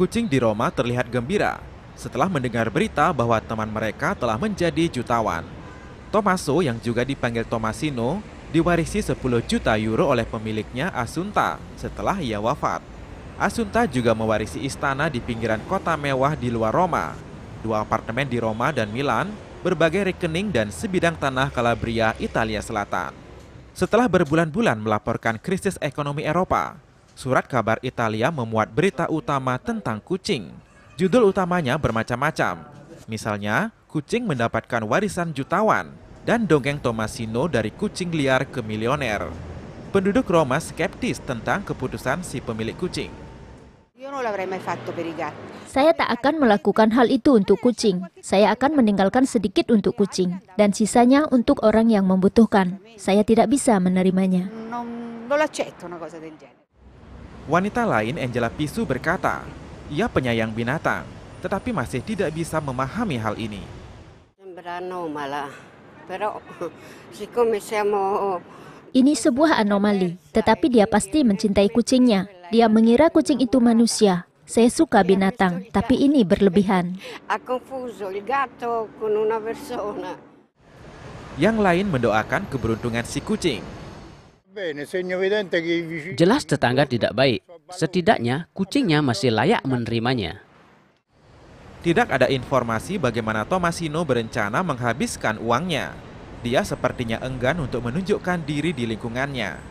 kucing di Roma terlihat gembira setelah mendengar berita bahwa teman mereka telah menjadi jutawan. Tomaso yang juga dipanggil Tomasino diwarisi 10 juta euro oleh pemiliknya Asunta setelah ia wafat. Asunta juga mewarisi istana di pinggiran kota mewah di luar Roma, dua apartemen di Roma dan Milan, berbagai rekening dan sebidang tanah Calabria, Italia Selatan. Setelah berbulan-bulan melaporkan krisis ekonomi Eropa, surat kabar Italia memuat berita utama tentang kucing. Judul utamanya bermacam-macam. Misalnya, kucing mendapatkan warisan jutawan dan dongeng Tomasino dari kucing liar ke milioner. Penduduk Roma skeptis tentang keputusan si pemilik kucing. Saya tak akan melakukan hal itu untuk kucing. Saya akan meninggalkan sedikit untuk kucing dan sisanya untuk orang yang membutuhkan. Saya tidak bisa menerimanya. Wanita lain, Angela Pisu berkata, ia penyayang binatang, tetapi masih tidak bisa memahami hal ini. ini sebuah anomali, tetapi dia pasti mencintai kucingnya. Dia mengira kucing itu manusia. Saya suka binatang, tapi ini berlebihan. Yang lain mendoakan keberuntungan si kucing, Jelas tetangga tidak baik. Setidaknya kucingnya masih layak menerimanya. Tidak ada informasi bagaimana Tomasino berencana menghabiskan uangnya. Dia sepertinya enggan untuk menunjukkan diri di lingkungannya.